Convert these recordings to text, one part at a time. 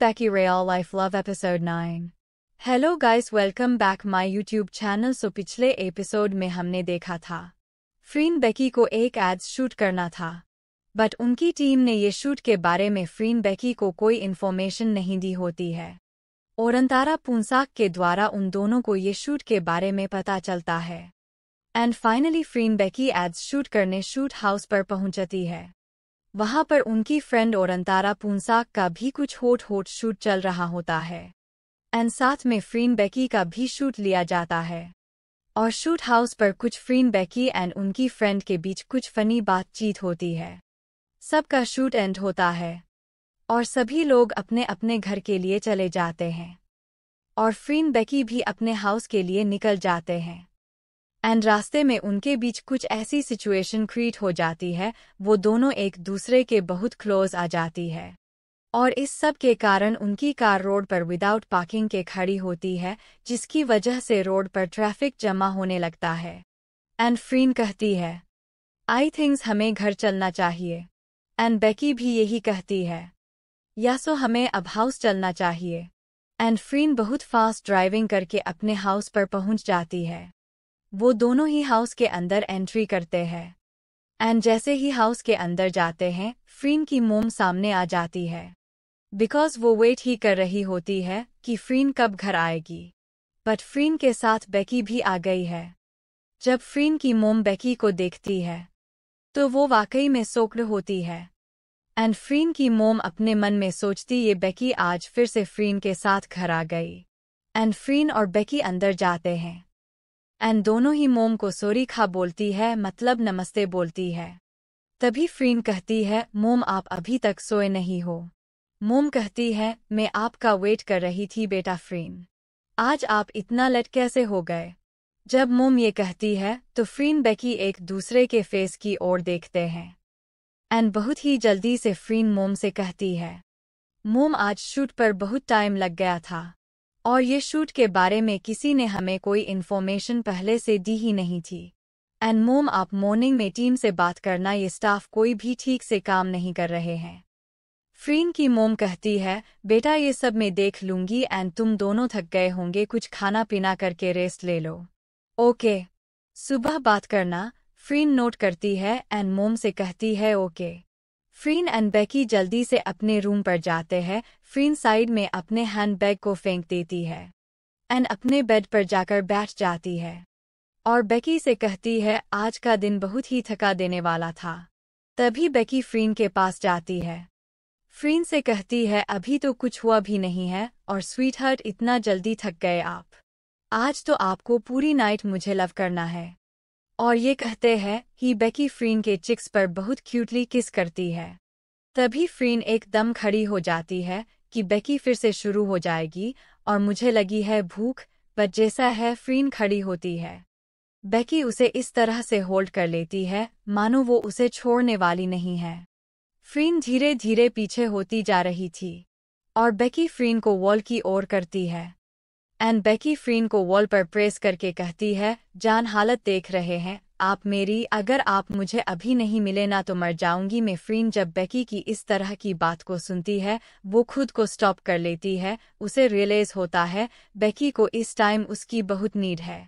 Becky Real Life Love episode 9 hello guys welcome back my YouTube channel so पिछले episode में हमने देखा था फ्रीन बेकी को एक एड्स शूट करना था बट उनकी टीम ने ये शूट के बारे में फ्रीन बेकी को कोई इन्फॉर्मेशन नहीं दी होती है और पुंसाक के द्वारा उन दोनों को ये शूट के बारे में पता चलता है and finally Freen Becky ads shoot करने शूट हाउस पर पहुंचती है वहां पर उनकी फ्रेंड और अंतारा पूंसाक का भी कुछ होट होट शूट चल रहा होता है एंड साथ में फ्रीन बेकी का भी शूट लिया जाता है और शूट हाउस पर कुछ फ्रीन बेकी एंड उनकी फ्रेंड के बीच कुछ फनी बातचीत होती है सबका शूट एंड होता है और सभी लोग अपने अपने घर के लिए चले जाते हैं और फ्रीन बेकी भी अपने हाउस के लिए निकल जाते हैं एंड रास्ते में उनके बीच कुछ ऐसी सिचुएशन क्रिएट हो जाती है वो दोनों एक दूसरे के बहुत क्लोज आ जाती है और इस सब के कारण उनकी कार रोड पर विदाउट पार्किंग के खड़ी होती है जिसकी वजह से रोड पर ट्रैफिक जमा होने लगता है एंड फ्रीन कहती है आई थिंक्स हमें घर चलना चाहिए एंड बेकी भी यही कहती है या सो हमें अब हाउस चलना चाहिए एंड फ्रीन बहुत फास्ट ड्राइविंग करके अपने हाउस पर पहुंच जाती है वो दोनों ही हाउस के अंदर एंट्री करते हैं एंड जैसे ही हाउस के अंदर जाते हैं फ्रीन की मोम सामने आ जाती है बिकॉज वो वेट ही कर रही होती है कि फ्रीन कब घर आएगी बट फ्रीन के साथ बेकी भी आ गई है जब फ्रीन की मोम बेकी को देखती है तो वो वाकई में सोक्ड होती है एंड फ्रीन की मोम अपने मन में सोचती ये बेकी आज फिर से फ्रीन के साथ घर आ गई एंड फ्रीन और बेकी अंदर जाते हैं एंड दोनों ही मोम को सोरी खा बोलती है मतलब नमस्ते बोलती है तभी फ्रीन कहती है मोम आप अभी तक सोए नहीं हो मोम कहती है मैं आपका वेट कर रही थी बेटा फ्रीन आज आप इतना लट कैसे हो गए जब मोम ये कहती है तो फ्रीन बेकी एक दूसरे के फेस की ओर देखते हैं एंड बहुत ही जल्दी से फ्रीन मोम से कहती है मोम आज शूट पर बहुत टाइम लग गया था और ये शूट के बारे में किसी ने हमें कोई इन्फॉर्मेशन पहले से दी ही नहीं थी एंड मोम आप मॉर्निंग में टीम से बात करना ये स्टाफ कोई भी ठीक से काम नहीं कर रहे हैं फ्रीन की मोम कहती है बेटा ये सब मैं देख लूंगी एंड तुम दोनों थक गए होंगे कुछ खाना पीना करके रेस्ट ले लो ओके सुबह बात करना फ्रीन नोट करती है एंड मोम से कहती है ओके फ्रीन एंड बेकी जल्दी से अपने रूम पर जाते हैं फ्रीन साइड में अपने हैंडबैग को फेंक देती है एन अपने बेड पर जाकर बैठ जाती है और बेकी से कहती है आज का दिन बहुत ही थका देने वाला था तभी बेकी फ्रीन के पास जाती है फ्रीन से कहती है अभी तो कुछ हुआ भी नहीं है और स्वीट हर्ट इतना जल्दी थक गए आप आज तो आपको पूरी नाइट मुझे लव करना है और ये कहते हैं कि बेकी फ्रीन के चिक्स पर बहुत क्यूटली किस करती है तभी फ्रीन एकदम खड़ी हो जाती है कि बेकी फिर से शुरू हो जाएगी और मुझे लगी है भूख पर जैसा है फ्रीन खड़ी होती है बेकी उसे इस तरह से होल्ड कर लेती है मानो वो उसे छोड़ने वाली नहीं है फ्रीन धीरे धीरे पीछे होती जा रही थी और बेकी फ्रीन को वॉल की ओर करती है एंड बेकी फ्रीन को वॉल पर प्रेस करके कहती है जान हालत देख रहे हैं आप मेरी अगर आप मुझे अभी नहीं मिले ना तो मर जाऊंगी मैं फ्रीन जब बेकी की इस तरह की बात को सुनती है वो खुद को स्टॉप कर लेती है उसे रियलाइज होता है बेकी को इस टाइम उसकी बहुत नीड है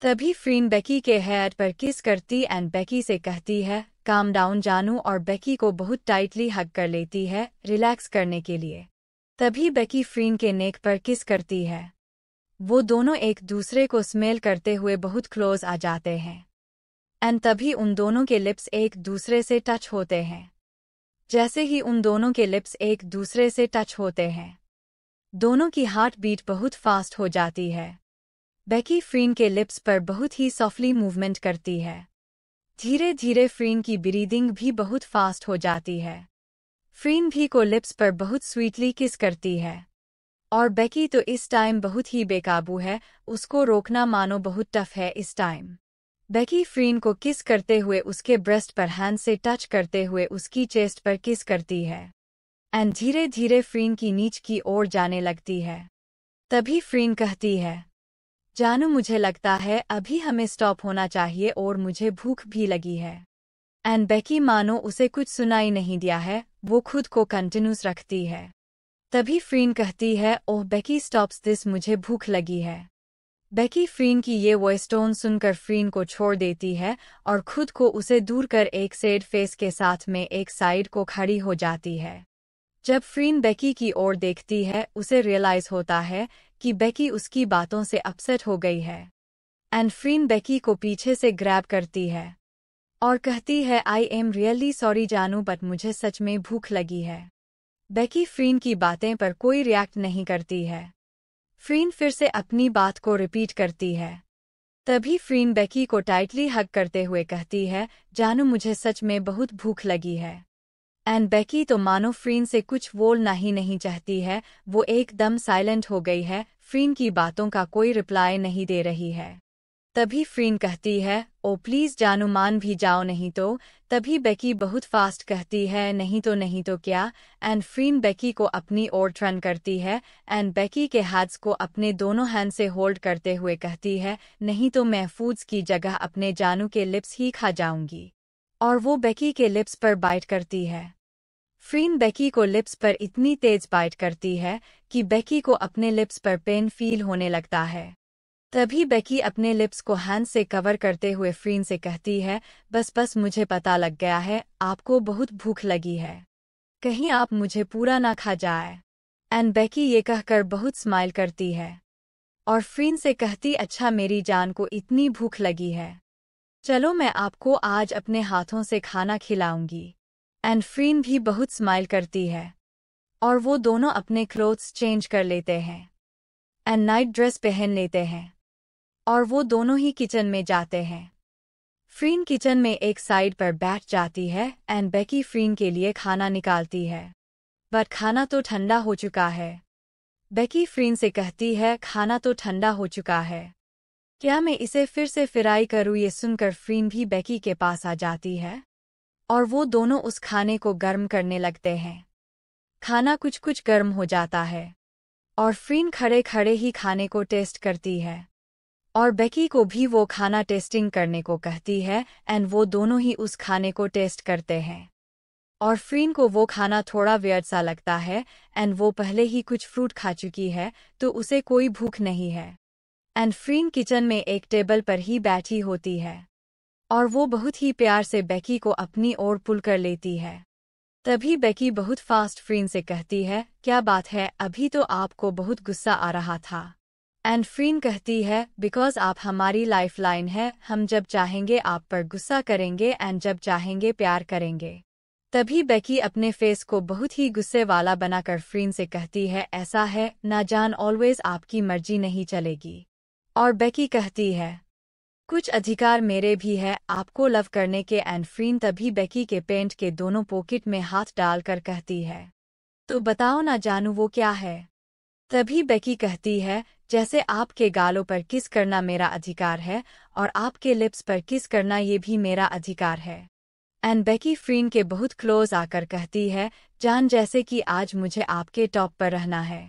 तभी फ्रीन बेकी के हेयर पर किस करती एंड बेकी से कहती है काम डाउन जानू और बेकी को बहुत टाइटली हक कर लेती है रिलैक्स करने के लिए तभी बेकी फ्रीन के नेक पर किस करती है वो दोनों एक दूसरे को स्मेल करते हुए बहुत क्लोज आ जाते हैं एंड तभी उन दोनों के लिप्स एक दूसरे से टच होते हैं जैसे ही उन दोनों के लिप्स एक दूसरे से टच होते हैं दोनों की हार्ट बीट बहुत फास्ट हो जाती है बेकी फ्रीन के लिप्स पर बहुत ही सॉफ्टली मूवमेंट करती है धीरे धीरे फ्रीन की ब्रीदिंग भी बहुत फास्ट हो जाती है फ्रीन भी को लिप्स पर बहुत स्वीटली किस करती है और बेकी तो इस टाइम बहुत ही बेकाबू है उसको रोकना मानो बहुत टफ है इस टाइम बेकी फ्रीन को किस करते हुए उसके ब्रेस्ट पर हैंड से टच करते हुए उसकी चेस्ट पर किस करती है एंड धीरे धीरे फ्रीन की नीच की ओर जाने लगती है तभी फ्रीन कहती है जानू मुझे लगता है अभी हमें स्टॉप होना चाहिए और मुझे भूख भी लगी है एंड बेकी मानो उसे कुछ सुनाई नहीं दिया है वो खुद को कंटिन्यूस रखती है तभी फ्रीन कहती है ओह बेकी स्टॉप्स दिस मुझे भूख लगी है बेकी फ्रीन की ये वॉइस टोन सुनकर फ्रीन को छोड़ देती है और खुद को उसे दूर कर एक सेड फेस के साथ में एक साइड को खड़ी हो जाती है जब फ्रीन बेकी की ओर देखती है उसे रियलाइज होता है कि बेकी उसकी बातों से अपसेट हो गई है एंड फ्रीन बेकी को पीछे से ग्रैब करती है और कहती है आई एम रियली सॉरी जानू बट मुझे सच में भूख लगी है बेकी फ्रीन की बातें पर कोई रिएक्ट नहीं करती है फ्रीन फिर से अपनी बात को रिपीट करती है तभी फ्रीन बेकी को टाइटली हक करते हुए कहती है जानू मुझे सच में बहुत भूख लगी है एंड बेकी तो मानो फ्रीन से कुछ बोलना ही नहीं चाहती है वो एकदम साइलेंट हो गई है फ्रीन की बातों का कोई रिप्लाई नहीं दे रही है तभी फ्रीन कहती है ओ प्लीज़ जानो मान भी जाओ नहीं तो तभी बेकी बहुत फास्ट कहती है नहीं तो नहीं तो क्या एंड फ्रीन बेकी को अपनी ओर टर्न करती है एंड बेकी के हाथ को अपने दोनों हैंड से होल्ड करते हुए कहती है नहीं तो महफूज की जगह अपने जानू के लिप्स ही खा जाऊंगी और वो बेकी के लिप्स पर बाइट करती है फ्रीन बेकी को लिप्स पर इतनी तेज बाइट करती है कि बेकी को अपने लिप्स पर पेन फील होने लगता है तभी बेकी अपने लिप्स को हैंड से कवर करते हुए फ्रीन से कहती है बस बस मुझे पता लग गया है आपको बहुत भूख लगी है कहीं आप मुझे पूरा ना खा जाए एंड बेकी ये कहकर बहुत स्माइल करती है और फ्रीन से कहती अच्छा मेरी जान को इतनी भूख लगी है चलो मैं आपको आज अपने हाथों से खाना खिलाऊंगी एंड फ्रीन भी बहुत स्माइल करती है और वो दोनों अपने क्लोथ्स चेंज कर लेते हैं एंड नाइट ड्रेस पहन लेते हैं और वो दोनों ही किचन में जाते हैं फ्रीन किचन में एक साइड पर बैठ जाती है एंड बेकी फ्रीन के लिए खाना निकालती है बट खाना तो ठंडा हो चुका है बेकी फ्रीन से कहती है खाना तो ठंडा हो चुका है क्या मैं इसे फिर से फ्राई करूँ ये सुनकर फ्रीन भी बेकी के पास आ जाती है और वो दोनों उस खाने को गर्म करने लगते हैं खाना कुछ कुछ गर्म हो जाता है और फ्रीन खड़े खड़े ही खाने को टेस्ट करती है और बेकी को भी वो खाना टेस्टिंग करने को कहती है एंड वो दोनों ही उस खाने को टेस्ट करते हैं और फ्रीन को वो खाना थोड़ा व्यर्थ सा लगता है एंड वो पहले ही कुछ फ्रूट खा चुकी है तो उसे कोई भूख नहीं है एंड फ्रीन किचन में एक टेबल पर ही बैठी होती है और वो बहुत ही प्यार से बेकी को अपनी ओर पुल कर लेती है तभी बेकी बहुत फास्ट फ्रीन से कहती है क्या बात है अभी तो आपको बहुत गुस्सा आ रहा था एंड फ्रीन कहती है बिकॉज आप हमारी लाइफ लाइन है हम जब चाहेंगे आप पर गुस्सा करेंगे एंड जब चाहेंगे प्यार करेंगे तभी बेकी अपने फेस को बहुत ही गुस्से वाला बनाकर फ्रीन से कहती है ऐसा है ना जान ऑलवेज आपकी मर्जी नहीं चलेगी और बेकी कहती है कुछ अधिकार मेरे भी है आपको लव करने के एंड फ्रीन तभी बेकी के पेंट के दोनों पॉकेट में हाथ डालकर कहती है तो बताओ ना जानू वो क्या है तभी बेकी कहती है जैसे आपके गालों पर किस करना मेरा अधिकार है और आपके लिप्स पर किस करना ये भी मेरा अधिकार है एंड बेकी फ्रीन के बहुत क्लोज आकर कहती है जान जैसे कि आज मुझे आपके टॉप पर रहना है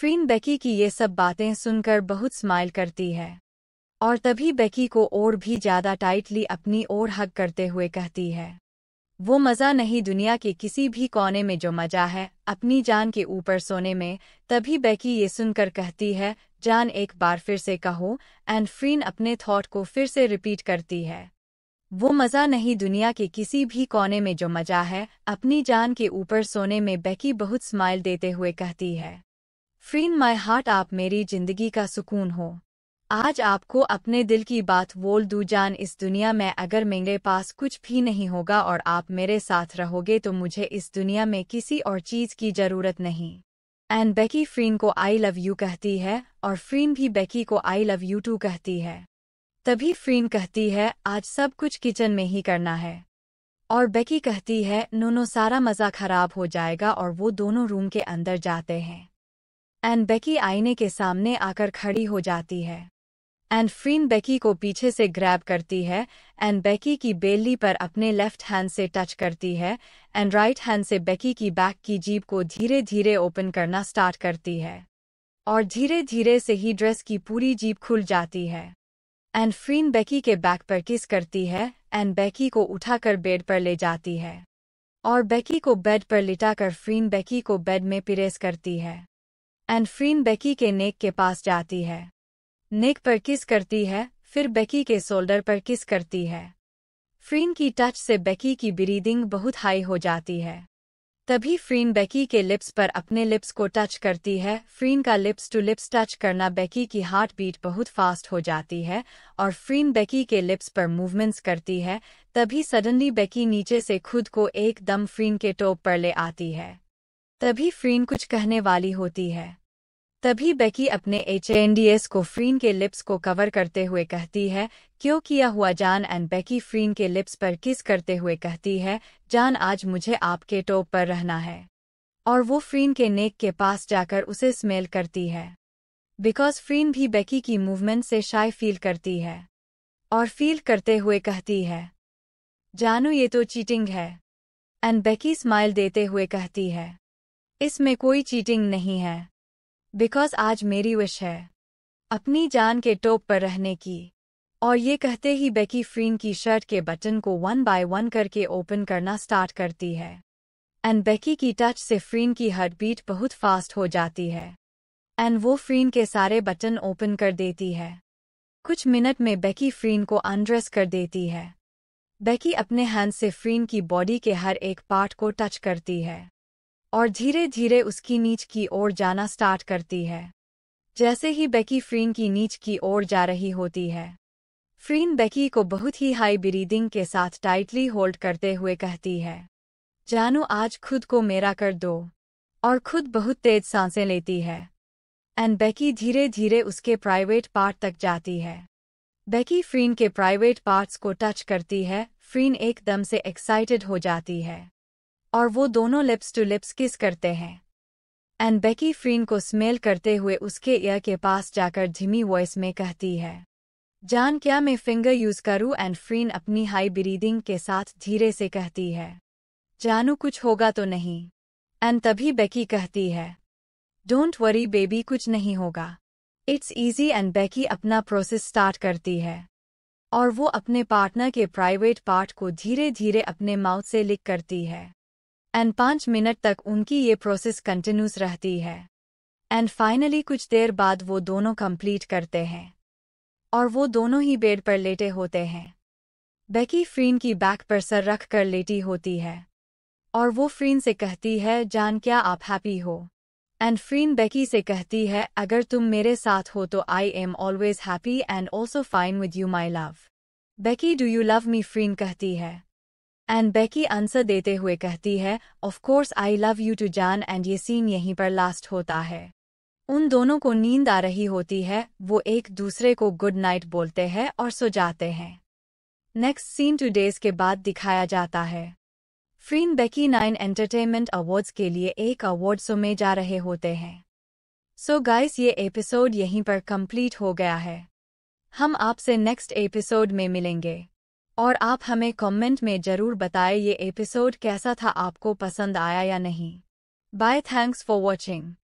फ्रीन बेकी की ये सब बातें सुनकर बहुत स्माइल करती है और तभी बेकी को और भी ज्यादा टाइटली अपनी ओर हक करते हुए कहती है वो मज़ा नहीं दुनिया के किसी भी कोने में जो मज़ा है अपनी जान के ऊपर सोने में तभी बैकी ये सुनकर कहती है जान एक बार फिर से कहो एंड फ्रीन अपने थॉट को फिर से रिपीट करती है वो मज़ा नहीं दुनिया के किसी भी कोने में जो मज़ा है अपनी जान के ऊपर सोने में बैकी बहुत स्माइल देते हुए कहती है फ्रीन माई हार्ट आप मेरी जिंदगी का सुकून हो आज आपको अपने दिल की बात बोल दू जान इस दुनिया में अगर मेरे पास कुछ भी नहीं होगा और आप मेरे साथ रहोगे तो मुझे इस दुनिया में किसी और चीज़ की ज़रूरत नहीं एंड बेकी फ्रीन को आई लव यू कहती है और फ्रीन भी बेकी को आई लव यू टू कहती है तभी फ्रीन कहती है आज सब कुछ किचन में ही करना है और बेकी कहती है नोनो सारा मज़ा खराब हो जाएगा और वो दोनों रूम के अंदर जाते हैं एंड बेकी आईने के सामने आकर खड़ी हो जाती है एंड फ्रीन बेकी को पीछे से ग्रैब करती है एंड बेकी की बेली पर अपने लेफ्ट हैंड से टच करती है एंड राइट हैंड से बेकी की बैक की जीप को धीरे धीरे ओपन करना स्टार्ट करती है और धीरे धीरे से ही ड्रेस की पूरी जीप खुल जाती है एंड फ्रीन बेकी के बैक पर किस करती है एंड बेकी को उठाकर बेड पर ले जाती है और बेकी को बेड पर लिटाकर फ्रीन बेकी को बेड में पिरेस करती है एंड फ्रीन बेकी के नेक के पास जाती है निक पर किस करती है फिर बेकी के शोल्डर पर किस करती है फ्रीन की टच से बेकी की ब्रीदिंग बहुत हाई हो जाती है तभी फ्रीन बेकी के लिप्स पर अपने लिप्स को टच करती है फ्रीन का लिप्स टू लिप्स टच करना बेकी की हार्ट बीट बहुत फास्ट हो जाती है और फ्रीन बेकी के लिप्स पर मूवमेंट्स करती है तभी सडनली बेकी नीचे से खुद को एकदम फ्रीन के टॉप पर ले आती है तभी फ्रीन कुछ कहने वाली होती है तभी बेकी अपने एच को फ्रीन के लिप्स को कवर करते हुए कहती है क्यों किया हुआ जान एंड बेकी फ्रीन के लिप्स पर किस करते हुए कहती है जान आज मुझे आपके टोप पर रहना है और वो फ्रीन के नेक के पास जाकर उसे स्मेल करती है बिकॉज फ्रीन भी बेकी की मूवमेंट से शाय फील करती है और फील करते हुए कहती है जानू ये तो चीटिंग है एंड बेकी स्माइल देते हुए कहती है इसमें कोई चीटिंग नहीं है बिकॉज आज मेरी विश है अपनी जान के टोप पर रहने की और ये कहते ही बेकी फ्रीन की शर्ट के बटन को वन बाय वन करके ओपन करना स्टार्ट करती है एंड बेकी की टच से फ्रीन की हार्ट बीट बहुत फास्ट हो जाती है एंड वो फ्रीन के सारे बटन ओपन कर देती है कुछ मिनट में बेकी फ्रीन को अनड्रेस कर देती है बेकी अपने हैंड से फ्रीन की बॉडी के हर एक पार्ट को टच करती है और धीरे धीरे उसकी नीच की ओर जाना स्टार्ट करती है जैसे ही बेकी फ्रीन की नीच की ओर जा रही होती है फ्रीन बेकी को बहुत ही हाई ब्रीदिंग के साथ टाइटली होल्ड करते हुए कहती है जानू आज खुद को मेरा कर दो और खुद बहुत तेज सांसें लेती है एंड बेकी धीरे धीरे उसके प्राइवेट पार्ट तक जाती है बेकी फ्रीन के प्राइवेट पार्ट्स को टच करती है फ्रीन एकदम से एक्साइटेड हो जाती है और वो दोनों लिप्स टू लिप्स किस करते हैं एंड बेकी फ्रीन को स्मेल करते हुए उसके ईयर के पास जाकर धीमी वॉइस में कहती है जान क्या मैं फिंगर यूज करूं एंड फ्रीन अपनी हाई ब्रीदिंग के साथ धीरे से कहती है जानू कुछ होगा तो नहीं एंड तभी बेकी कहती है डोंट वरी बेबी कुछ नहीं होगा इट्स ईजी एंड बेकी अपना प्रोसेस स्टार्ट करती है और वो अपने पार्टनर के प्राइवेट पार्ट को धीरे धीरे अपने माउथ से लिक करती है एंड पांच मिनट तक उनकी ये प्रोसेस कंटिन्यूस रहती है एंड फाइनली कुछ देर बाद वो दोनों कंप्लीट करते हैं और वो दोनों ही बेड पर लेटे होते हैं बेकी फ्रीन की बैक पर सर रख कर लेटी होती है और वो फ्रीन से कहती है जान क्या आप हैप्पी हो एंड फ्रीन बेकी से कहती है अगर तुम मेरे साथ हो तो I am always happy and also fine with you my love Becky do you love me Freen कहती है एंड बेकी आंसर देते हुए कहती है of course I love you too जान एंड ये सीन यहीं पर लास्ट होता है उन दोनों को नींद आ रही होती है वो एक दूसरे को गुड नाइट बोलते हैं और सो जाते हैं नेक्स्ट सीन टू डेज के बाद दिखाया जाता है Freen Becky nine entertainment awards के लिए एक अवार्ड शो में जा रहे होते हैं सो so गाइस ये एपिसोड यहीं पर कंप्लीट हो गया है हम आपसे नेक्स्ट एपिसोड में मिलेंगे और आप हमें कमेंट में जरूर बताएं ये एपिसोड कैसा था आपको पसंद आया या नहीं बाय थैंक्स फॉर वॉचिंग